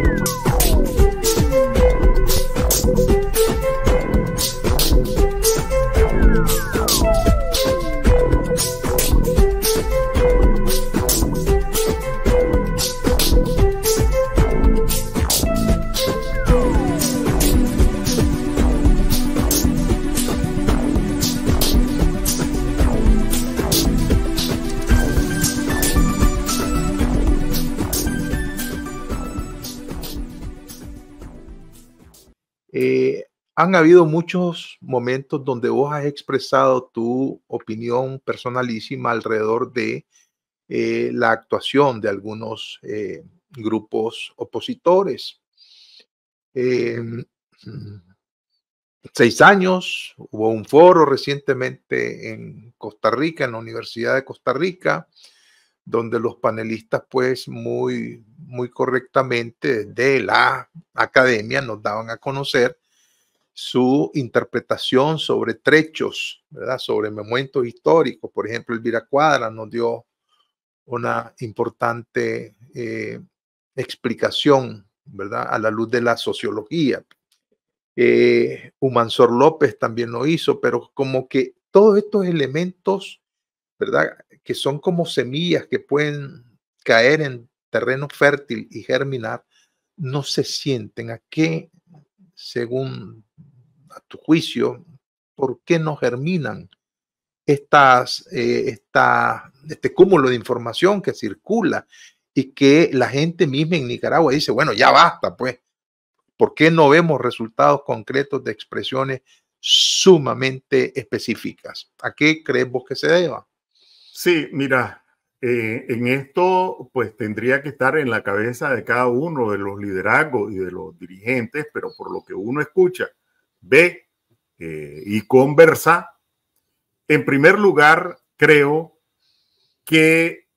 Thank you. han habido muchos momentos donde vos has expresado tu opinión personalísima alrededor de eh, la actuación de algunos eh, grupos opositores. Em, seis años, hubo un foro recientemente en Costa Rica, en la Universidad de Costa Rica, donde los panelistas pues muy, muy correctamente de la academia nos daban a conocer su interpretación sobre trechos, ¿verdad? sobre momentos históricos. Por ejemplo, Elvira Cuadra nos dio una importante eh, explicación ¿verdad? a la luz de la sociología. Eh, Humansor López también lo hizo, pero como que todos estos elementos, ¿verdad? que son como semillas que pueden caer en terreno fértil y germinar, no se sienten. ¿A qué según a tu juicio, por qué no germinan estas, eh, este cúmulo de información que circula y que la gente misma en Nicaragua dice, bueno, ya basta, pues, ¿por qué no vemos resultados concretos de expresiones sumamente específicas? ¿A qué creemos que se deba? Sí, mira, eh, en esto, pues tendría que estar en la cabeza de cada uno de los liderazgos y de los dirigentes, pero por lo que uno escucha, ve eh, y conversa, en primer lugar, creo que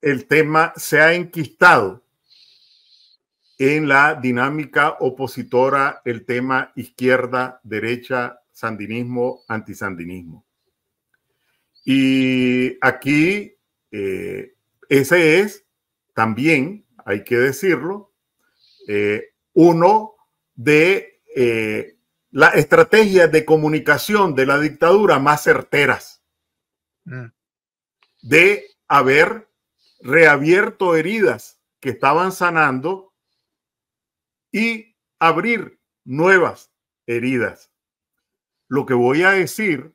el tema se ha enquistado en la dinámica opositora, el tema izquierda, derecha, sandinismo, antisandinismo. Y aquí, eh, ese es también, hay que decirlo, eh, uno de eh, las estrategias de comunicación de la dictadura más certeras. Mm. De haber reabierto heridas que estaban sanando y abrir nuevas heridas. Lo que voy a decir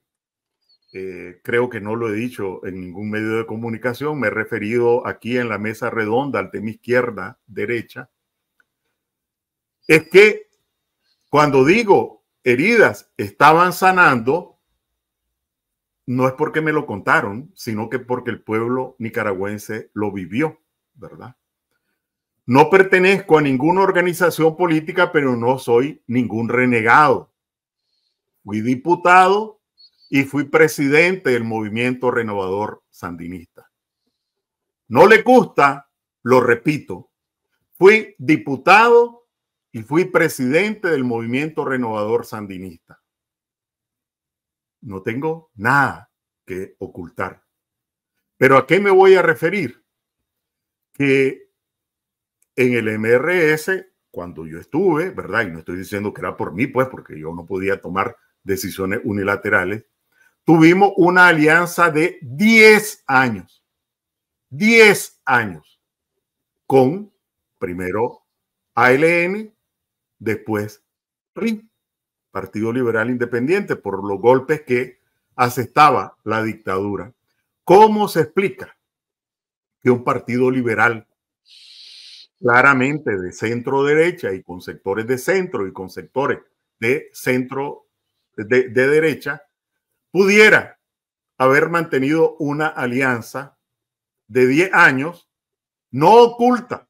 eh, creo que no lo he dicho en ningún medio de comunicación, me he referido aquí en la mesa redonda al tema izquierda, derecha, es que cuando digo heridas estaban sanando, no es porque me lo contaron, sino que porque el pueblo nicaragüense lo vivió, ¿verdad? No pertenezco a ninguna organización política, pero no soy ningún renegado. Fui diputado y fui presidente del movimiento renovador sandinista. No le gusta, lo repito, fui diputado y fui presidente del movimiento renovador sandinista. No tengo nada que ocultar. Pero ¿a qué me voy a referir? Que en el MRS, cuando yo estuve, ¿verdad? Y no estoy diciendo que era por mí, pues, porque yo no podía tomar decisiones unilaterales, tuvimos una alianza de 10 años, 10 años con primero ALN, después PRI, Partido Liberal Independiente, por los golpes que aceptaba la dictadura. ¿Cómo se explica que un partido liberal claramente de centro derecha y con sectores de centro y con sectores de centro de derecha pudiera haber mantenido una alianza de 10 años, no oculta,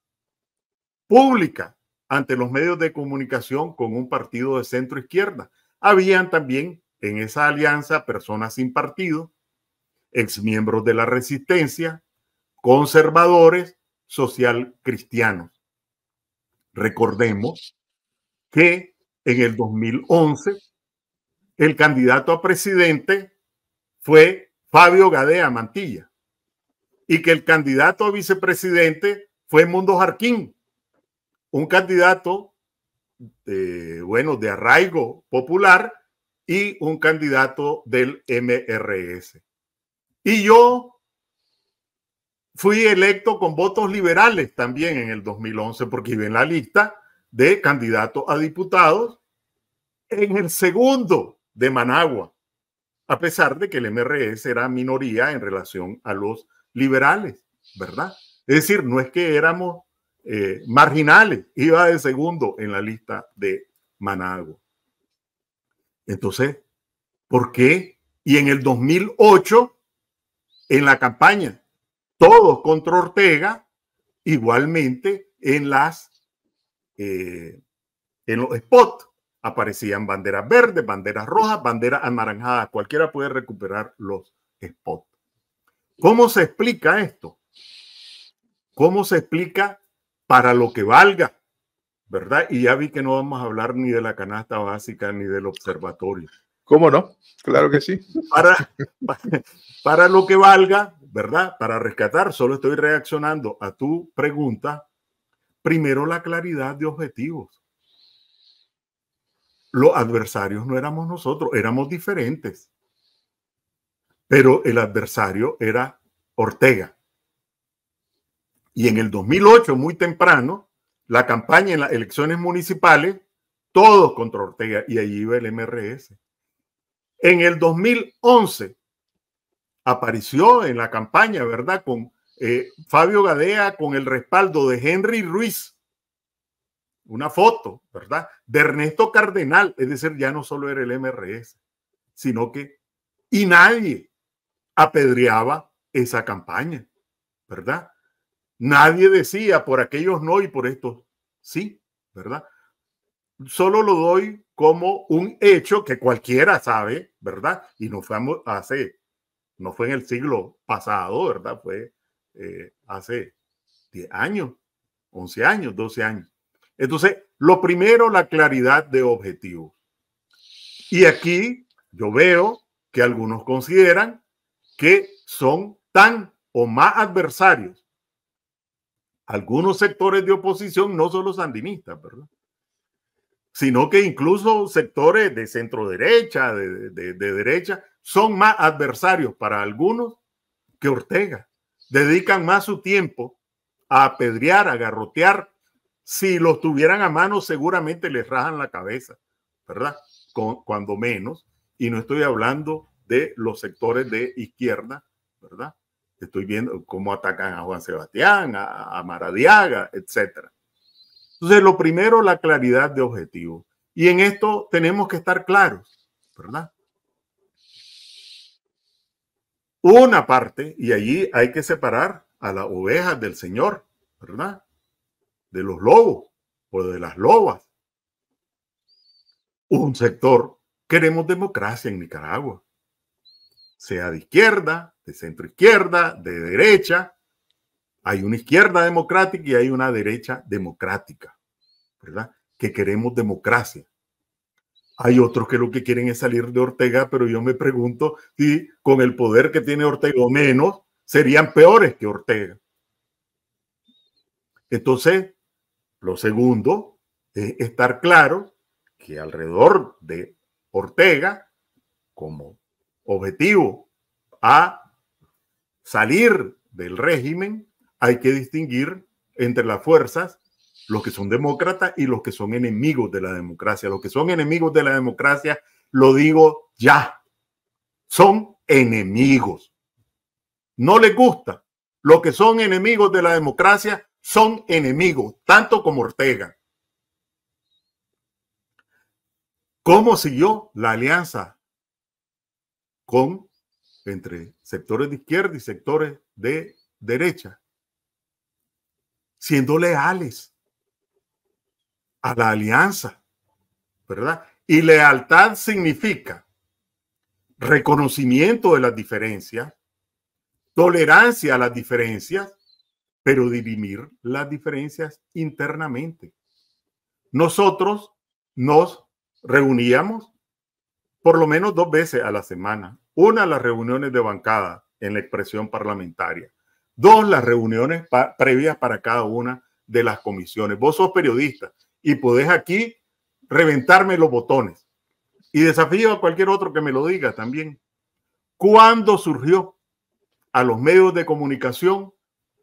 pública ante los medios de comunicación con un partido de centro izquierda. Habían también en esa alianza personas sin partido, exmiembros de la resistencia, conservadores, social cristianos. Recordemos que en el 2011 el candidato a presidente fue Fabio Gadea Mantilla y que el candidato a vicepresidente fue Mundo Jarquín, un candidato de, eh, bueno, de arraigo popular y un candidato del MRS. Y yo fui electo con votos liberales también en el 2011 porque iba en la lista de candidatos a diputados en el segundo de Managua, a pesar de que el MRS era minoría en relación a los liberales, ¿verdad? Es decir, no es que éramos eh, marginales, iba de segundo en la lista de Managua. Entonces, ¿por qué? Y en el 2008, en la campaña, todos contra Ortega, igualmente en las eh, en los spots aparecían banderas verdes, banderas rojas, banderas anaranjadas. Cualquiera puede recuperar los spots. ¿Cómo se explica esto? ¿Cómo se explica para lo que valga? ¿Verdad? Y ya vi que no vamos a hablar ni de la canasta básica ni del observatorio. ¿Cómo no? Claro que sí. Para, para, para lo que valga, ¿verdad? Para rescatar, solo estoy reaccionando a tu pregunta. Primero la claridad de objetivos los adversarios no éramos nosotros, éramos diferentes. Pero el adversario era Ortega. Y en el 2008, muy temprano, la campaña en las elecciones municipales, todos contra Ortega, y allí iba el MRS. En el 2011 apareció en la campaña, ¿verdad? Con eh, Fabio Gadea, con el respaldo de Henry Ruiz, una foto, ¿verdad? De Ernesto Cardenal, es decir, ya no solo era el MRS, sino que y nadie apedreaba esa campaña, ¿verdad? Nadie decía por aquellos no y por estos sí, ¿verdad? Solo lo doy como un hecho que cualquiera sabe, ¿verdad? Y no fue hace, no fue en el siglo pasado, ¿verdad? Fue eh, hace 10 años, 11 años, 12 años. Entonces, lo primero, la claridad de objetivos. Y aquí yo veo que algunos consideran que son tan o más adversarios algunos sectores de oposición, no solo sandinistas, ¿verdad? sino que incluso sectores de centro derecha, de, de derecha, son más adversarios para algunos que Ortega. Dedican más su tiempo a apedrear, a garrotear si los tuvieran a mano, seguramente les rajan la cabeza, ¿verdad? Con, cuando menos. Y no estoy hablando de los sectores de izquierda, ¿verdad? Estoy viendo cómo atacan a Juan Sebastián, a, a Maradiaga, etc. Entonces, lo primero, la claridad de objetivo. Y en esto tenemos que estar claros, ¿verdad? Una parte, y allí hay que separar a las ovejas del Señor, ¿verdad? de los lobos o de las lobas. Un sector, queremos democracia en Nicaragua, sea de izquierda, de centro izquierda, de derecha. Hay una izquierda democrática y hay una derecha democrática, ¿verdad? Que queremos democracia. Hay otros que lo que quieren es salir de Ortega, pero yo me pregunto si con el poder que tiene Ortega o menos, serían peores que Ortega. Entonces, lo segundo es estar claro que alrededor de Ortega, como objetivo a salir del régimen, hay que distinguir entre las fuerzas los que son demócratas y los que son enemigos de la democracia. Los que son enemigos de la democracia, lo digo ya, son enemigos. No les gusta. Los que son enemigos de la democracia son enemigos, tanto como Ortega. ¿Cómo siguió la alianza con entre sectores de izquierda y sectores de derecha? Siendo leales a la alianza, ¿verdad? Y lealtad significa reconocimiento de las diferencias, tolerancia a las diferencias pero dirimir las diferencias internamente. Nosotros nos reuníamos por lo menos dos veces a la semana. Una, las reuniones de bancada en la expresión parlamentaria. Dos, las reuniones previas para cada una de las comisiones. Vos sos periodista y podés aquí reventarme los botones. Y desafío a cualquier otro que me lo diga también. ¿Cuándo surgió a los medios de comunicación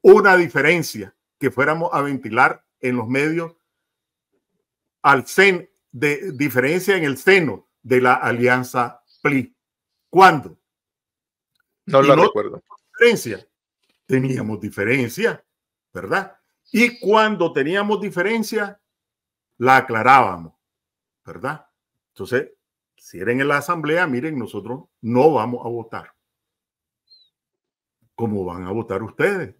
una diferencia que fuéramos a ventilar en los medios al sen de diferencia en el seno de la alianza PLI. ¿Cuándo? No lo recuerdo. Diferencia. Teníamos diferencia, ¿verdad? Y cuando teníamos diferencia, la aclarábamos, ¿verdad? Entonces, si eran en la asamblea, miren, nosotros no vamos a votar. ¿Cómo van a votar ustedes?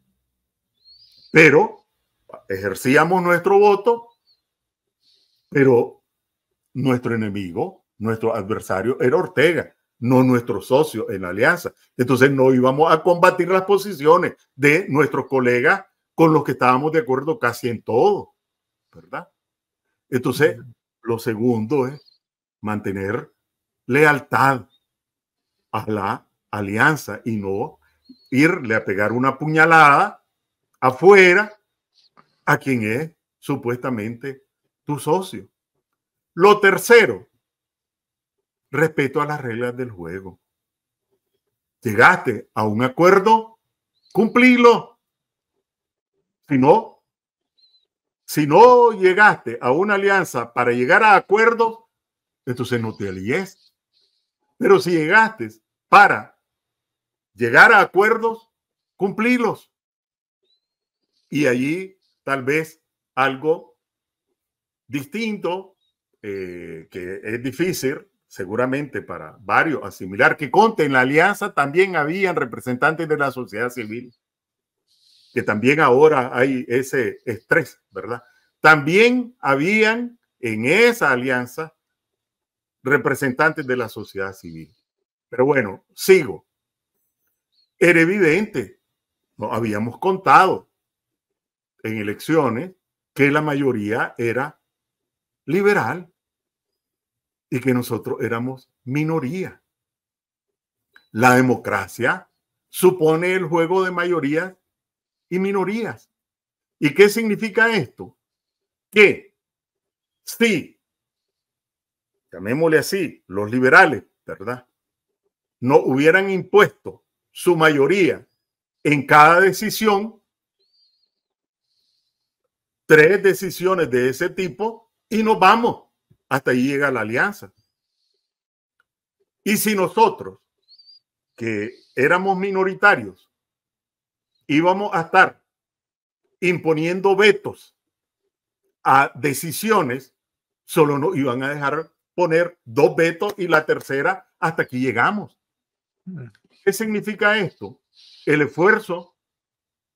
Pero ejercíamos nuestro voto, pero nuestro enemigo, nuestro adversario era Ortega, no nuestro socio en la alianza. Entonces no íbamos a combatir las posiciones de nuestros colegas con los que estábamos de acuerdo casi en todo, ¿verdad? Entonces, lo segundo es mantener lealtad a la alianza y no irle a pegar una puñalada afuera a quien es supuestamente tu socio. Lo tercero, respeto a las reglas del juego. Llegaste a un acuerdo, cumplilo. Si no, si no llegaste a una alianza para llegar a acuerdos, entonces no te alíes. Pero si llegaste para llegar a acuerdos, cumplilos y allí tal vez algo distinto eh, que es difícil seguramente para varios asimilar, que conte en la alianza también habían representantes de la sociedad civil, que también ahora hay ese estrés, ¿verdad? También habían en esa alianza representantes de la sociedad civil. Pero bueno, sigo. Era evidente, no habíamos contado en elecciones que la mayoría era liberal y que nosotros éramos minoría. La democracia supone el juego de mayoría y minorías. ¿Y qué significa esto? Que si, llamémosle así, los liberales, ¿verdad? No hubieran impuesto su mayoría en cada decisión, tres decisiones de ese tipo y nos vamos. Hasta ahí llega la alianza. Y si nosotros, que éramos minoritarios, íbamos a estar imponiendo vetos a decisiones, solo nos iban a dejar poner dos vetos y la tercera hasta aquí llegamos. ¿Qué significa esto? El esfuerzo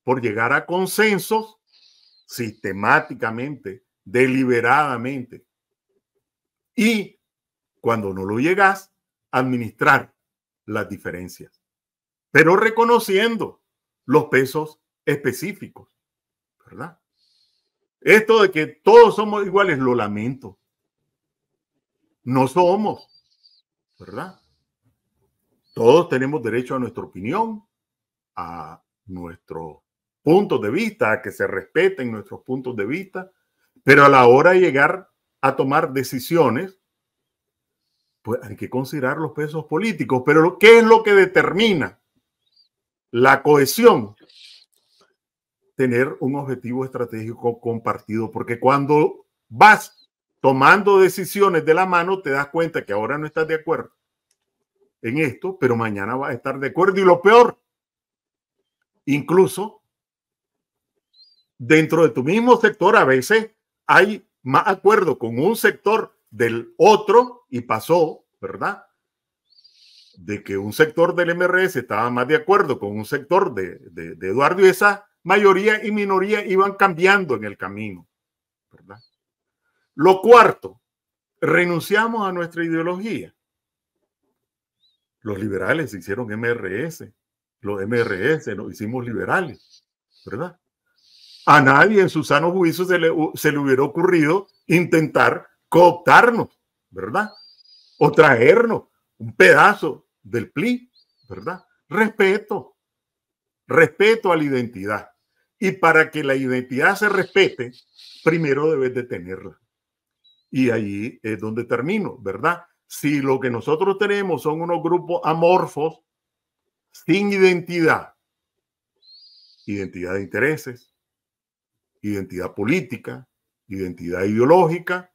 por llegar a consensos sistemáticamente, deliberadamente. Y cuando no lo llegas, administrar las diferencias, pero reconociendo los pesos específicos, ¿verdad? Esto de que todos somos iguales, lo lamento. No somos, ¿verdad? Todos tenemos derecho a nuestra opinión, a nuestro puntos de vista, a que se respeten nuestros puntos de vista, pero a la hora de llegar a tomar decisiones, pues hay que considerar los pesos políticos. Pero ¿qué es lo que determina la cohesión? Tener un objetivo estratégico compartido, porque cuando vas tomando decisiones de la mano, te das cuenta que ahora no estás de acuerdo en esto, pero mañana vas a estar de acuerdo. Y lo peor, incluso dentro de tu mismo sector a veces hay más acuerdo con un sector del otro y pasó, ¿verdad? De que un sector del MRS estaba más de acuerdo con un sector de, Eduardo y esa mayoría y minoría iban cambiando en el camino, ¿verdad? Lo cuarto, renunciamos a nuestra ideología. Los liberales hicieron MRS, los MRS nos hicimos liberales, ¿verdad? a nadie en sus sano juicio se le, le hubiera ocurrido intentar cooptarnos, ¿verdad? O traernos un pedazo del PLI, ¿verdad? Respeto, respeto a la identidad. Y para que la identidad se respete, primero debes de tenerla. Y ahí es donde termino, ¿verdad? Si lo que nosotros tenemos son unos grupos amorfos, sin identidad, identidad de intereses, identidad política, identidad ideológica,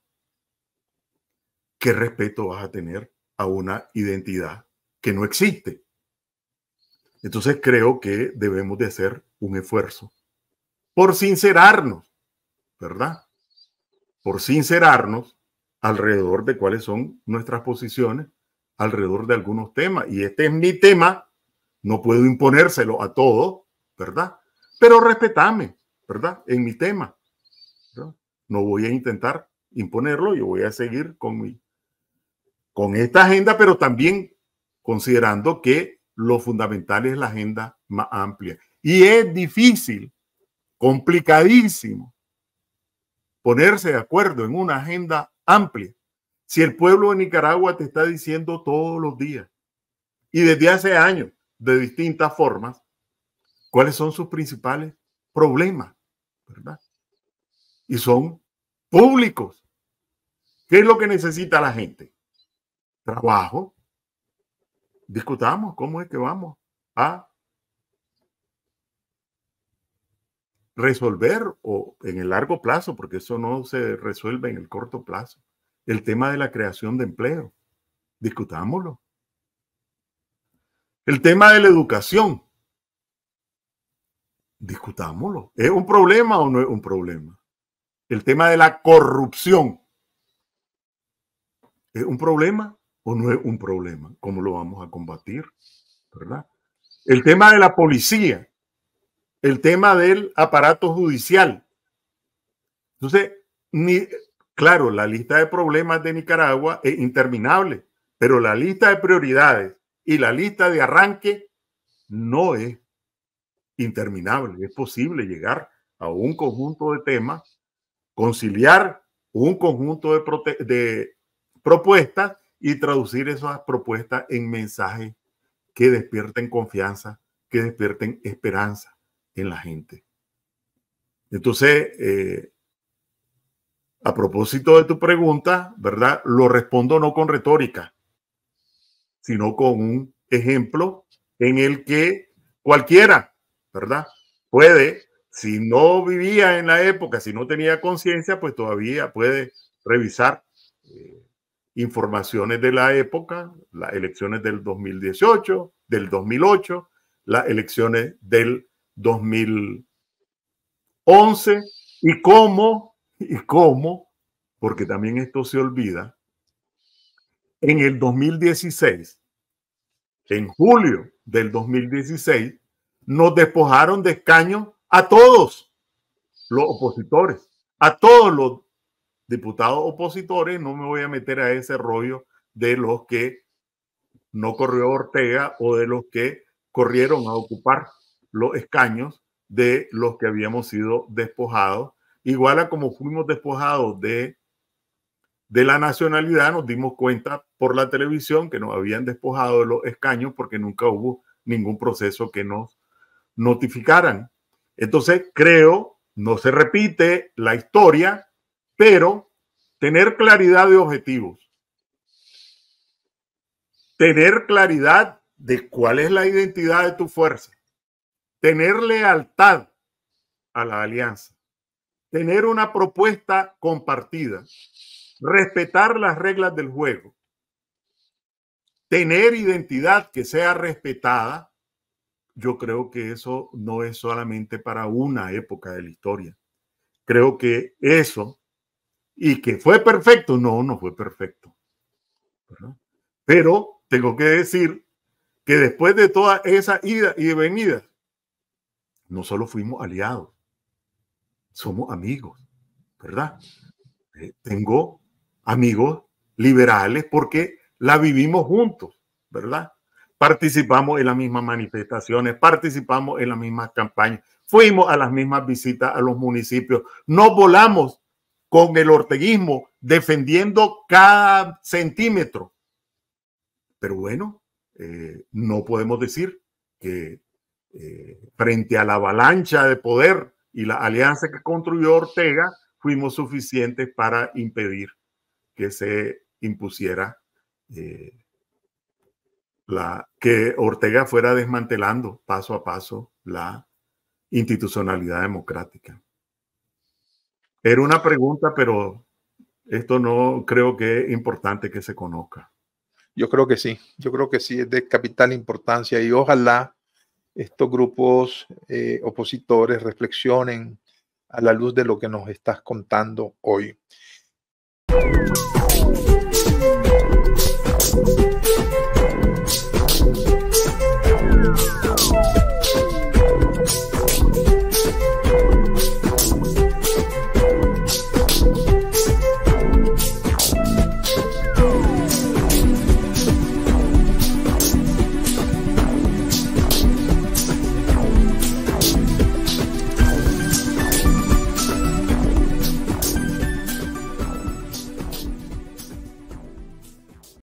¿qué respeto vas a tener a una identidad que no existe? Entonces creo que debemos de hacer un esfuerzo por sincerarnos, ¿verdad? Por sincerarnos alrededor de cuáles son nuestras posiciones, alrededor de algunos temas. Y este es mi tema, no puedo imponérselo a todos, ¿verdad? Pero respetame, ¿verdad? En mi tema. No voy a intentar imponerlo, yo voy a seguir con mi con esta agenda, pero también considerando que lo fundamental es la agenda más amplia. Y es difícil, complicadísimo, ponerse de acuerdo en una agenda amplia. Si el pueblo de Nicaragua te está diciendo todos los días y desde hace años, de distintas formas, cuáles son sus principales problemas, ¿verdad? Y son públicos. ¿Qué es lo que necesita la gente? Trabajo. Discutamos cómo es que vamos a resolver o en el largo plazo, porque eso no se resuelve en el corto plazo, el tema de la creación de empleo. Discutámoslo. El tema de la educación discutámoslo. ¿Es un problema o no es un problema? El tema de la corrupción. ¿Es un problema o no es un problema? ¿Cómo lo vamos a combatir? ¿Verdad? El tema de la policía. El tema del aparato judicial. Entonces, ni, claro, la lista de problemas de Nicaragua es interminable, pero la lista de prioridades y la lista de arranque no es interminable. Es posible llegar a un conjunto de temas, conciliar un conjunto de, de propuestas y traducir esas propuestas en mensajes que despierten confianza, que despierten esperanza en la gente. Entonces, eh, a propósito de tu pregunta, ¿verdad? Lo respondo no con retórica, sino con un ejemplo en el que cualquiera ¿verdad? Puede, si no vivía en la época, si no tenía conciencia, pues todavía puede revisar eh, informaciones de la época, las elecciones del 2018, del 2008, las elecciones del 2011 y cómo, y cómo, porque también esto se olvida, en el 2016, en julio del 2016, nos despojaron de escaños a todos los opositores, a todos los diputados opositores. No me voy a meter a ese rollo de los que no corrió Ortega o de los que corrieron a ocupar los escaños de los que habíamos sido despojados. Igual a como fuimos despojados de, de la nacionalidad, nos dimos cuenta por la televisión que nos habían despojado de los escaños porque nunca hubo ningún proceso que nos notificaran. Entonces, creo, no se repite la historia, pero tener claridad de objetivos, tener claridad de cuál es la identidad de tu fuerza, tener lealtad a la alianza, tener una propuesta compartida, respetar las reglas del juego, tener identidad que sea respetada yo creo que eso no es solamente para una época de la historia. Creo que eso, y que fue perfecto, no, no fue perfecto. Pero tengo que decir que después de toda esa ida y venida, no solo fuimos aliados, somos amigos, ¿verdad? Eh, tengo amigos liberales porque la vivimos juntos, ¿verdad? participamos en las mismas manifestaciones, participamos en las mismas campañas, fuimos a las mismas visitas a los municipios, nos volamos con el orteguismo defendiendo cada centímetro. Pero bueno, eh, no podemos decir que eh, frente a la avalancha de poder y la alianza que construyó Ortega, fuimos suficientes para impedir que se impusiera eh, que Ortega fuera desmantelando paso a paso la institucionalidad democrática. Era una pregunta, pero esto no creo que es importante que se conozca. Yo creo que sí, yo creo que sí, es de capital importancia y ojalá estos grupos eh, opositores reflexionen a la luz de lo que nos estás contando hoy.